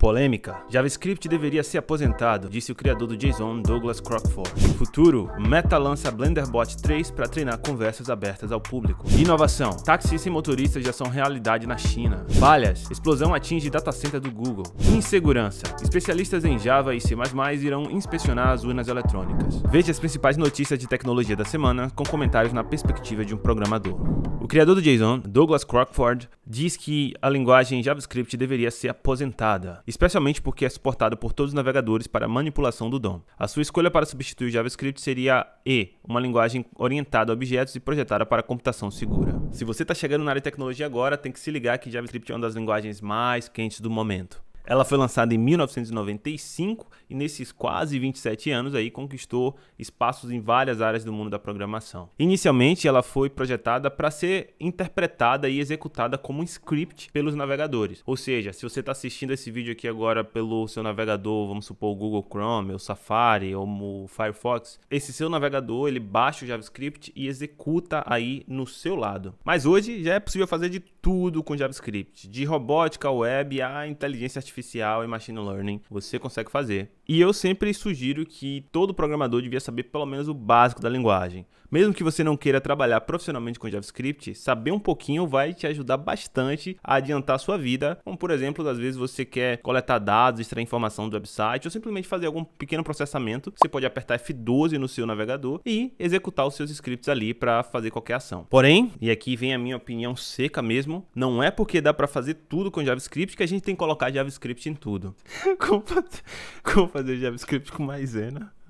Polêmica. JavaScript deveria ser aposentado, disse o criador do JSON, Douglas Crockford. Futuro, Meta lança BlenderBot 3 para treinar conversas abertas ao público. Inovação. Táxis e motoristas já são realidade na China. Falhas. Explosão atinge data center do Google. Insegurança. Especialistas em Java e C++ irão inspecionar as urnas eletrônicas. Veja as principais notícias de tecnologia da semana com comentários na perspectiva de um programador. O criador do JSON, Douglas Crockford, diz que a linguagem JavaScript deveria ser aposentada especialmente porque é suportado por todos os navegadores para manipulação do DOM. A sua escolha para substituir o JavaScript seria E, uma linguagem orientada a objetos e projetada para computação segura. Se você está chegando na área de tecnologia agora, tem que se ligar que JavaScript é uma das linguagens mais quentes do momento. Ela foi lançada em 1995 e nesses quase 27 anos aí conquistou espaços em várias áreas do mundo da programação. Inicialmente ela foi projetada para ser interpretada e executada como um script pelos navegadores. Ou seja, se você está assistindo esse vídeo aqui agora pelo seu navegador, vamos supor o Google Chrome, o Safari ou o Firefox, esse seu navegador ele baixa o JavaScript e executa aí no seu lado. Mas hoje já é possível fazer de tudo com JavaScript, de robótica web a inteligência artificial e machine learning, você consegue fazer. E eu sempre sugiro que todo programador devia saber pelo menos o básico da linguagem. Mesmo que você não queira trabalhar profissionalmente com JavaScript, saber um pouquinho vai te ajudar bastante a adiantar a sua vida, como por exemplo, às vezes você quer coletar dados, extrair informação do website ou simplesmente fazer algum pequeno processamento, você pode apertar F12 no seu navegador e executar os seus scripts ali para fazer qualquer ação. Porém, e aqui vem a minha opinião seca mesmo, mesmo. Não é porque dá para fazer tudo com JavaScript que a gente tem que colocar JavaScript em tudo. como, fazer, como fazer JavaScript com maisena?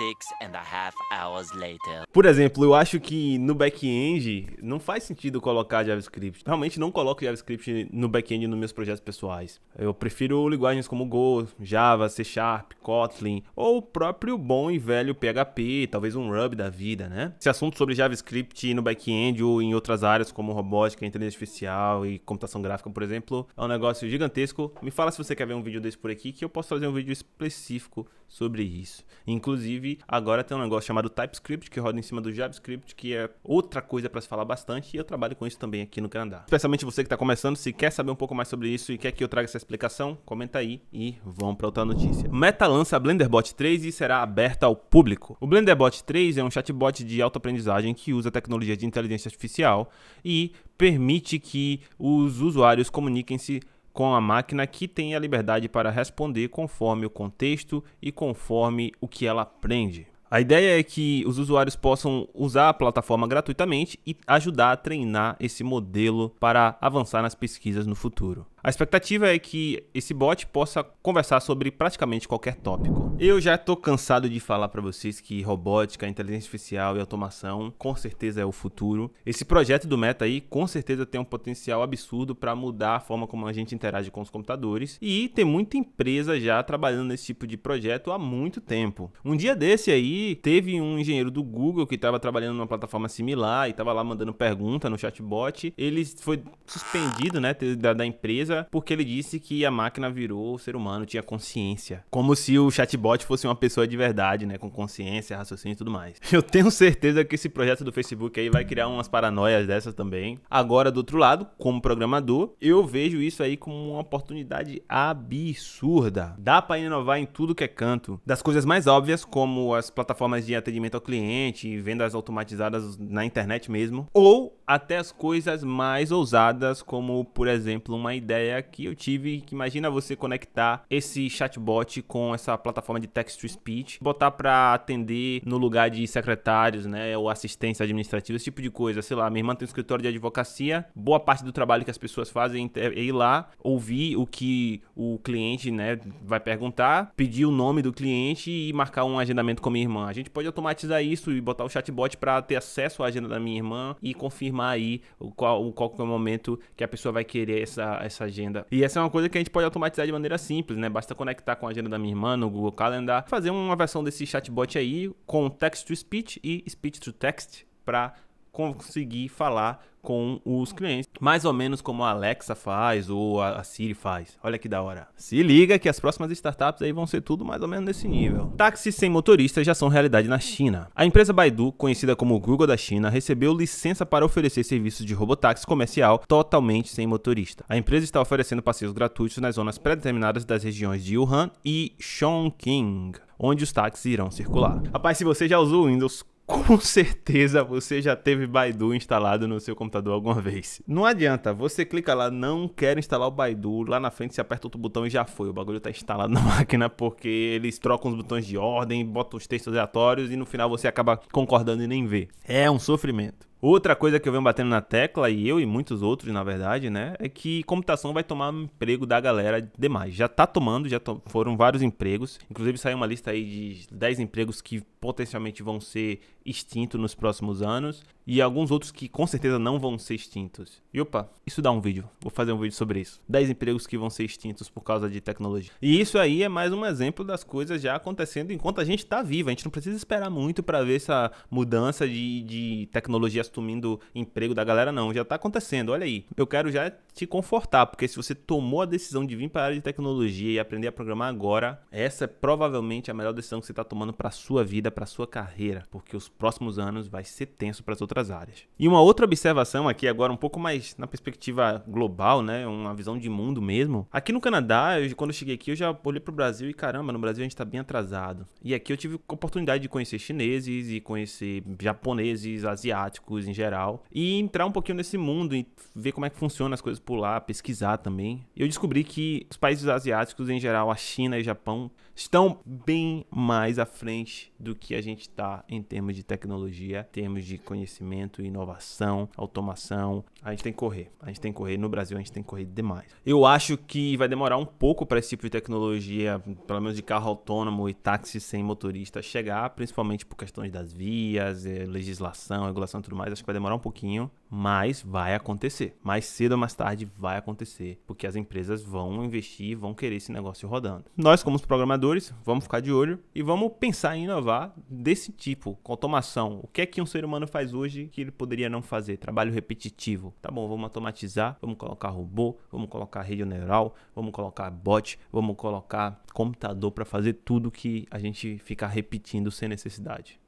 Six and a half hours later. Por exemplo, eu acho que no back-end não faz sentido colocar JavaScript. Realmente não coloco JavaScript no back-end nos meus projetos pessoais. Eu prefiro linguagens como Go, Java, C Sharp, Kotlin ou o próprio bom e velho PHP, talvez um Ruby da vida, né? Esse assunto sobre JavaScript no back-end ou em outras áreas como robótica, inteligência artificial e computação gráfica, por exemplo, é um negócio gigantesco. Me fala se você quer ver um vídeo desse por aqui que eu posso fazer um vídeo específico sobre isso. Inclusive agora tem um negócio chamado TypeScript que roda em cima do JavaScript, que é outra coisa para se falar bastante, e eu trabalho com isso também aqui no Canadá. Especialmente você que está começando, se quer saber um pouco mais sobre isso e quer que eu traga essa explicação, comenta aí e vamos para outra notícia. Meta lança BlenderBot 3 e será aberta ao público. O BlenderBot 3 é um chatbot de autoaprendizagem que usa tecnologia de inteligência artificial e permite que os usuários comuniquem-se com a máquina que tem a liberdade para responder conforme o contexto e conforme o que ela aprende. A ideia é que os usuários possam usar a plataforma gratuitamente e ajudar a treinar esse modelo para avançar nas pesquisas no futuro. A expectativa é que esse bot possa conversar sobre praticamente qualquer tópico. Eu já estou cansado de falar para vocês que robótica, inteligência artificial e automação com certeza é o futuro. Esse projeto do Meta aí com certeza tem um potencial absurdo para mudar a forma como a gente interage com os computadores e tem muita empresa já trabalhando nesse tipo de projeto há muito tempo. Um dia desse aí teve um engenheiro do Google que estava trabalhando numa plataforma similar e estava lá mandando pergunta no chatbot. Ele foi suspendido, né, da, da empresa coisa porque ele disse que a máquina virou ser humano, tinha consciência. Como se o chatbot fosse uma pessoa de verdade, né? Com consciência, raciocínio e tudo mais. Eu tenho certeza que esse projeto do Facebook aí vai criar umas paranoias dessas também. Agora, do outro lado, como programador, eu vejo isso aí como uma oportunidade absurda. Dá para inovar em tudo que é canto. Das coisas mais óbvias, como as plataformas de atendimento ao cliente, vendas automatizadas na internet mesmo, ou até as coisas mais ousadas, como, por exemplo, uma ideia ideia é que eu tive, que imagina você conectar esse chatbot com essa plataforma de text to speech, botar para atender no lugar de secretários, né, ou assistência administrativa, esse tipo de coisa, sei lá, minha irmã tem um escritório de advocacia, boa parte do trabalho que as pessoas fazem é ir lá, ouvir o que o cliente, né, vai perguntar, pedir o nome do cliente e marcar um agendamento com a minha irmã. A gente pode automatizar isso e botar o chatbot para ter acesso à agenda da minha irmã e confirmar aí o qual, o qual é o momento que a pessoa vai querer essa, essa agenda. E essa é uma coisa que a gente pode automatizar de maneira simples, né? Basta conectar com a agenda da minha irmã no Google Calendar, fazer uma versão desse chatbot aí com text to speech e speech to text para conseguir falar com os clientes, mais ou menos como a Alexa faz ou a Siri faz. Olha que da hora. Se liga que as próximas startups aí vão ser tudo mais ou menos nesse nível. Táxis sem motorista já são realidade na China. A empresa Baidu, conhecida como Google da China, recebeu licença para oferecer serviços de robotáxi comercial totalmente sem motorista. A empresa está oferecendo passeios gratuitos nas zonas pré-determinadas das regiões de Wuhan e Chongqing onde os táxis irão circular. Rapaz, se você já usou o Windows, com certeza você já teve Baidu instalado no seu computador alguma vez. Não adianta, você clica lá, não quero instalar o Baidu, lá na frente você aperta outro botão e já foi. O bagulho está instalado na máquina porque eles trocam os botões de ordem, botam os textos aleatórios e no final você acaba concordando e nem vê. É um sofrimento. Outra coisa que eu venho batendo na tecla, e eu e muitos outros, na verdade, né, é que computação vai tomar emprego da galera demais. Já tá tomando, já to foram vários empregos. Inclusive saiu uma lista aí de 10 empregos que potencialmente vão ser extintos nos próximos anos e alguns outros que com certeza não vão ser extintos. E opa, isso dá um vídeo. Vou fazer um vídeo sobre isso. 10 empregos que vão ser extintos por causa de tecnologia. E isso aí é mais um exemplo das coisas já acontecendo enquanto a gente está vivo. A gente não precisa esperar muito para ver essa mudança de, de tecnologia assumindo emprego da galera, não. Já está acontecendo. Olha aí. Eu quero já te confortar, porque se você tomou a decisão de vir para a área de tecnologia e aprender a programar agora, essa é provavelmente a melhor decisão que você está tomando para sua vida, para sua carreira, porque os próximos anos vai ser tenso para as outras outras áreas. E uma outra observação aqui, agora um pouco mais na perspectiva global, né? Uma visão de mundo mesmo. Aqui no Canadá, eu, quando eu cheguei aqui, eu já olhei pro Brasil e caramba, no Brasil a gente tá bem atrasado. E aqui eu tive a oportunidade de conhecer chineses e conhecer japoneses, asiáticos em geral. E entrar um pouquinho nesse mundo e ver como é que funciona as coisas por lá, pesquisar também. Eu descobri que os países asiáticos, em geral, a China e o Japão, estão bem mais à frente do que a gente está em termos de tecnologia, em termos de conhecimento, inovação, automação. A gente tem que correr. A gente tem que correr. No Brasil, a gente tem que correr demais. Eu acho que vai demorar um pouco para esse tipo de tecnologia, pelo menos de carro autônomo e táxi sem motorista, chegar, principalmente por questões das vias, eh, legislação, regulação e tudo mais. Acho que vai demorar um pouquinho mas vai acontecer. Mais cedo ou mais tarde vai acontecer, porque as empresas vão investir, vão querer esse negócio rodando. Nós, como os programadores, vamos ficar de olho e vamos pensar em inovar desse tipo, com automação. O que é que um ser humano faz hoje que ele poderia não fazer? Trabalho repetitivo. Tá bom, vamos automatizar, vamos colocar robô, vamos colocar rede neural, vamos colocar bot, vamos colocar computador para fazer tudo que a gente ficar repetindo sem necessidade.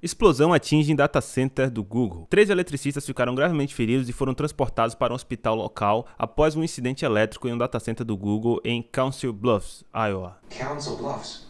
Explosão atinge em data center do Google. Três eletricistas ficaram gravemente feridos e foram transportados para um hospital local após um incidente elétrico em um data center do Google em Council Bluffs, Iowa. Council Bluffs.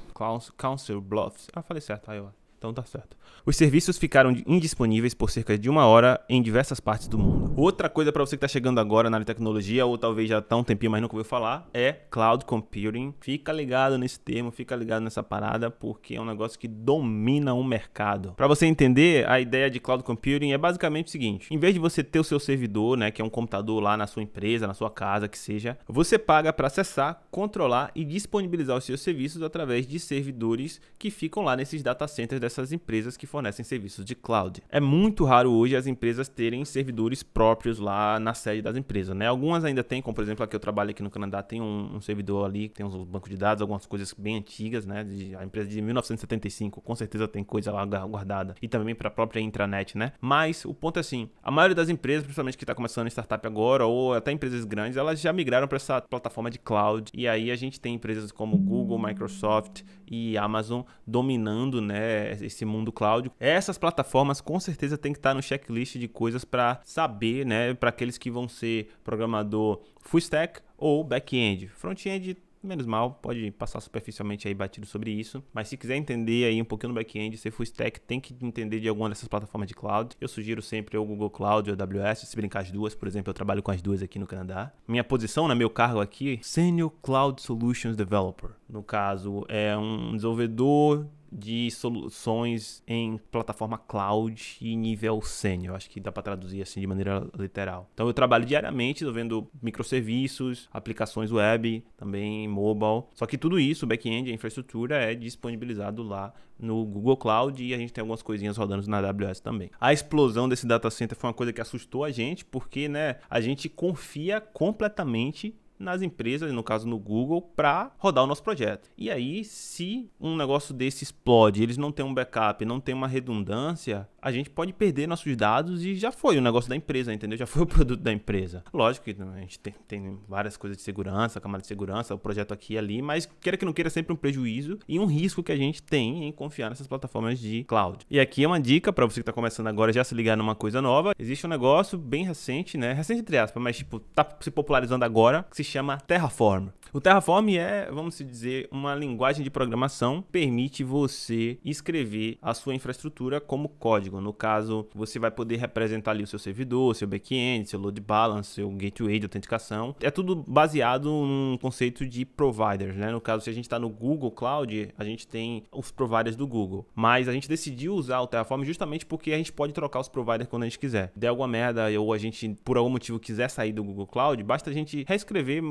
Council Bluffs. Ah, falei certo, Iowa. Então tá certo. Os serviços ficaram indisponíveis por cerca de uma hora em diversas partes do mundo. Outra coisa para você que está chegando agora na área de tecnologia, ou talvez já tá um tempinho, mas nunca ouviu falar, é cloud computing. Fica ligado nesse termo, fica ligado nessa parada, porque é um negócio que domina o um mercado. Para você entender, a ideia de cloud computing é basicamente o seguinte: em vez de você ter o seu servidor, né, que é um computador lá na sua empresa, na sua casa, que seja, você paga para acessar, controlar e disponibilizar os seus serviços através de servidores que ficam lá nesses data centers dessas empresas que fornecem serviços de cloud. É muito raro hoje as empresas terem servidores próprios lá na sede das empresas, né? Algumas ainda têm como por exemplo aqui eu trabalho aqui no Canadá, tem um, um servidor ali, tem uns bancos de dados, algumas coisas bem antigas, né? De, a empresa de 1975, com certeza tem coisa lá guardada. E também para a própria intranet, né? Mas o ponto é assim, a maioria das empresas, principalmente que está começando startup agora, ou até empresas grandes, elas já migraram para essa plataforma de cloud. E aí a gente tem empresas como Google, Microsoft e Amazon dominando, né, esse mundo cloud. Essas plataformas com certeza tem que estar tá no checklist de coisas para saber, né, para aqueles que vão ser programador full stack ou back-end. Front-end menos mal, pode passar superficialmente aí batido sobre isso, mas se quiser entender aí um pouquinho no back-end, ser full stack, tem que entender de alguma dessas plataformas de cloud. Eu sugiro sempre o Google Cloud ou AWS, se brincar as duas, por exemplo, eu trabalho com as duas aqui no Canadá. Minha posição, né, meu cargo aqui, Senior Cloud Solutions Developer. No caso, é um desenvolvedor de soluções em plataforma cloud e nível sênior. Acho que dá para traduzir assim de maneira literal. Então eu trabalho diariamente, estou vendo microserviços, aplicações web, também mobile. Só que tudo isso, back-end, a infraestrutura é disponibilizado lá no Google Cloud e a gente tem algumas coisinhas rodando na AWS também. A explosão desse data center foi uma coisa que assustou a gente, porque né, a gente confia completamente nas empresas, no caso no Google, para rodar o nosso projeto. E aí, se um negócio desse explode, eles não têm um backup, não tem uma redundância, a gente pode perder nossos dados e já foi o negócio da empresa, entendeu? Já foi o produto da empresa. Lógico que a gente tem, tem várias coisas de segurança, camada de segurança, o projeto aqui e ali, mas queira que não queira é sempre um prejuízo e um risco que a gente tem em confiar nessas plataformas de cloud. E aqui é uma dica para você que está começando agora já se ligar numa coisa nova. Existe um negócio bem recente, né? Recente entre aspas, mas tipo, tá se popularizando agora, que se chama Terraform. O Terraform é, vamos dizer, uma linguagem de programação que permite você escrever a sua infraestrutura como código código. No caso, você vai poder representar ali o seu servidor, seu back-end, seu load balance, seu gateway de autenticação. É tudo baseado num conceito de providers, né? No caso, se a gente está no Google Cloud, a gente tem os providers do Google. Mas a gente decidiu usar o Terraform justamente porque a gente pode trocar os providers quando a gente quiser. Der alguma merda ou a gente, por algum motivo, quiser sair do Google Cloud, basta a gente reescrever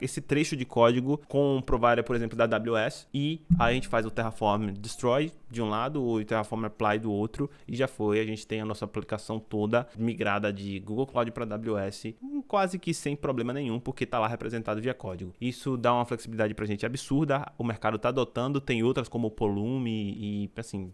esse trecho de código com um provider, por exemplo, da AWS e a gente faz o Terraform Destroy de um lado ou o Terraform Apply do outro e já foi. A gente tem a nossa aplicação toda migrada de Google Cloud para AWS quase que sem problema nenhum, porque está lá representado via código. Isso dá uma flexibilidade para a gente absurda. O mercado está adotando, tem outras como o Polume e assim,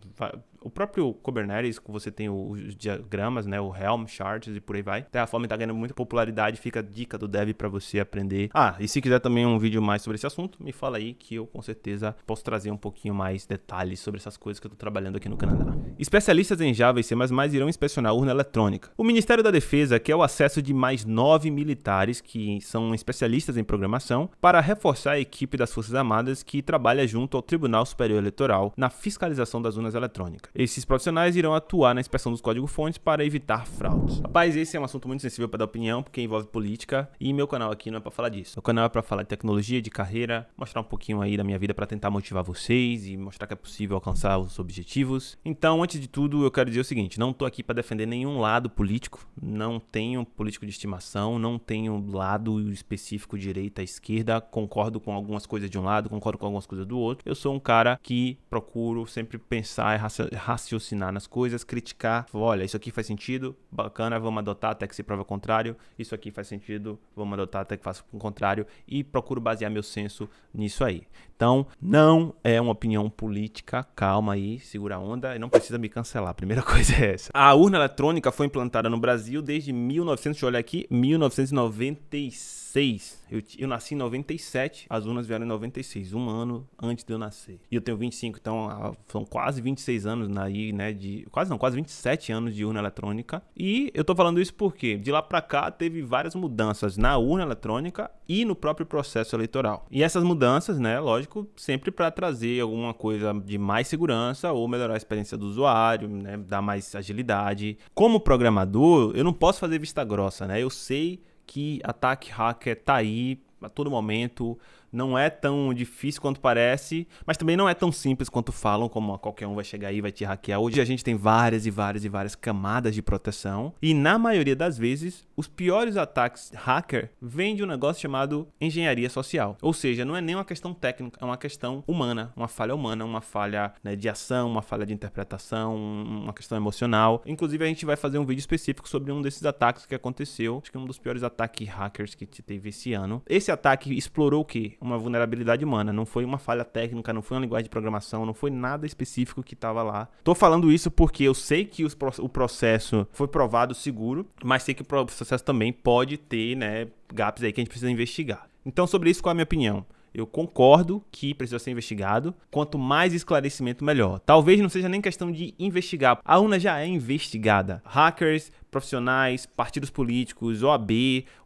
o próprio Kubernetes, você tem os diagramas, né, o Helm charts e por aí vai. Terraform está ganhando muita popularidade, fica dica do dev para você aprender. Ah, e se quiser também um vídeo mais sobre esse assunto, me fala aí que eu com certeza posso trazer um pouquinho mais detalhes sobre essas coisas que eu estou trabalhando aqui no Canadá. Especialistas em indesejáveis ser, mas mais irão inspecionar a urna eletrônica. O Ministério da Defesa quer é o acesso de mais nove militares, que são especialistas em programação, para reforçar a equipe das Forças Armadas que trabalha junto ao Tribunal Superior Eleitoral na fiscalização das urnas eletrônicas. Esses profissionais irão atuar na inspeção dos códigos-fontes para evitar fraudes. Rapaz, esse é um assunto muito sensível para dar opinião, porque envolve política, e meu canal aqui não é para falar disso. O canal é para falar de tecnologia, de carreira, mostrar um pouquinho aí da minha vida para tentar motivar vocês e mostrar que é possível alcançar os objetivos. Então, antes de tudo, eu quero dizer o seguinte: não estou aqui para defender nenhum lado político, não tenho político de estimação, não tenho lado específico direita, esquerda, concordo com algumas coisas de um lado, concordo com algumas coisas do outro. Eu sou um cara que procuro sempre pensar e raciocinar nas coisas, criticar, olha, isso aqui faz sentido, bacana, vamos adotar até que se prova o contrário, isso aqui faz sentido, vamos adotar até que faça o contrário, e procuro basear meu senso nisso aí. Então, não é uma opinião política, calma aí, segura a onda, e não precisa me cancelar primeira coisa é essa. A urna eletrônica foi implantada no Brasil desde 1900, olha aqui, 1996. 96. Eu, eu nasci em 97, as urnas vieram em 96, um ano antes de eu nascer. E eu tenho 25, então ah, são quase 26 anos aí, né? De, quase não, quase 27 anos de urna eletrônica. E eu tô falando isso porque de lá pra cá teve várias mudanças na urna eletrônica e no próprio processo eleitoral. E essas mudanças, né, lógico, sempre para trazer alguma coisa de mais segurança ou melhorar a experiência do usuário, né, dar mais agilidade. Como programador, eu não posso fazer vista grossa, né? Eu sei que ataque hacker tá aí a todo momento não é tão difícil quanto parece, mas também não é tão simples quanto falam, como qualquer um vai chegar aí e vai te hackear. Hoje a gente tem várias e várias e várias camadas de proteção, e na maioria das vezes, os piores ataques hacker vêm de um negócio chamado engenharia social. Ou seja, não é nem uma questão técnica, é uma questão humana, uma falha humana, uma falha né, de ação, uma falha de interpretação, uma questão emocional. Inclusive, a gente vai fazer um vídeo específico sobre um desses ataques que aconteceu, acho que é um dos piores ataques hackers que teve esse ano. Esse ataque explorou o quê? uma vulnerabilidade humana, não foi uma falha técnica, não foi uma linguagem de programação, não foi nada específico que estava lá. Tô falando isso porque eu sei que os, o processo foi provado seguro, mas sei que o processo também pode ter, né, gaps aí que a gente precisa investigar. Então, sobre isso, qual é a minha opinião? Eu concordo que precisa ser investigado. Quanto mais esclarecimento, melhor. Talvez não seja nem questão de investigar. A urna já é investigada. Hackers, profissionais, partidos políticos, OAB,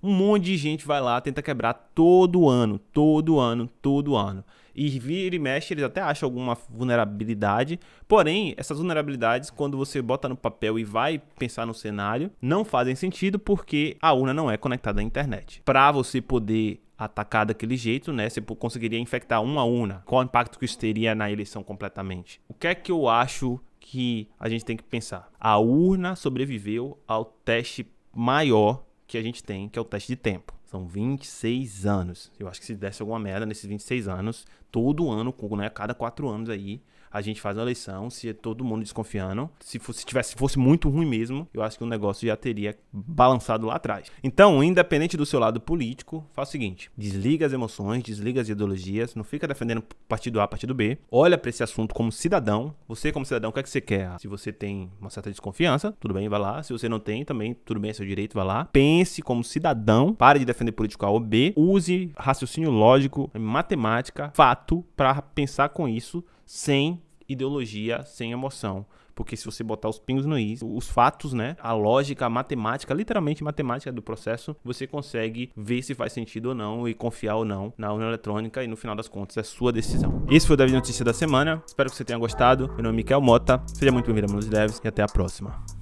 um monte de gente vai lá, tenta quebrar todo ano, todo ano, todo ano. E vira e mexe, eles até acham alguma vulnerabilidade. Porém, essas vulnerabilidades, quando você bota no papel e vai pensar no cenário, não fazem sentido porque a urna não é conectada à internet. Para você poder atacar daquele jeito, né? Você conseguiria infectar uma a uma. Né? Qual o impacto que isso teria na eleição completamente? O que é que eu acho que a gente tem que pensar? A urna sobreviveu ao teste maior que a gente tem, que é o teste de tempo. São 26 anos. Eu acho que se desse alguma merda nesses 26 anos, todo ano, né, cada quatro anos aí, a gente faz uma eleição, se é todo mundo desconfiando, se fosse, tivesse, fosse muito ruim mesmo, eu acho que o negócio já teria balançado lá atrás. Então, independente do seu lado político, faz o seguinte: desliga as emoções, desliga as ideologias, não fica defendendo partido A, partido B. Olha para esse assunto como cidadão. Você, como cidadão, o que é que você quer? Se você tem uma certa desconfiança, tudo bem, vai lá. Se você não tem, também, tudo bem, é seu direito, vai lá. Pense como cidadão, pare de defender político A ou B, use raciocínio lógico, matemática, fato, para pensar com isso sem ideologia, sem emoção. Porque se você botar os pingos no is, os fatos, né? A lógica, a matemática, literalmente matemática do processo, você consegue ver se faz sentido ou não e confiar ou não na urna eletrônica e no final das contas é sua decisão. Esse foi o Dev Notícia da Semana. Espero que você tenha gostado. Meu nome é Miquel Mota. Seja muito bem-vindo a Menos Devs e até a próxima.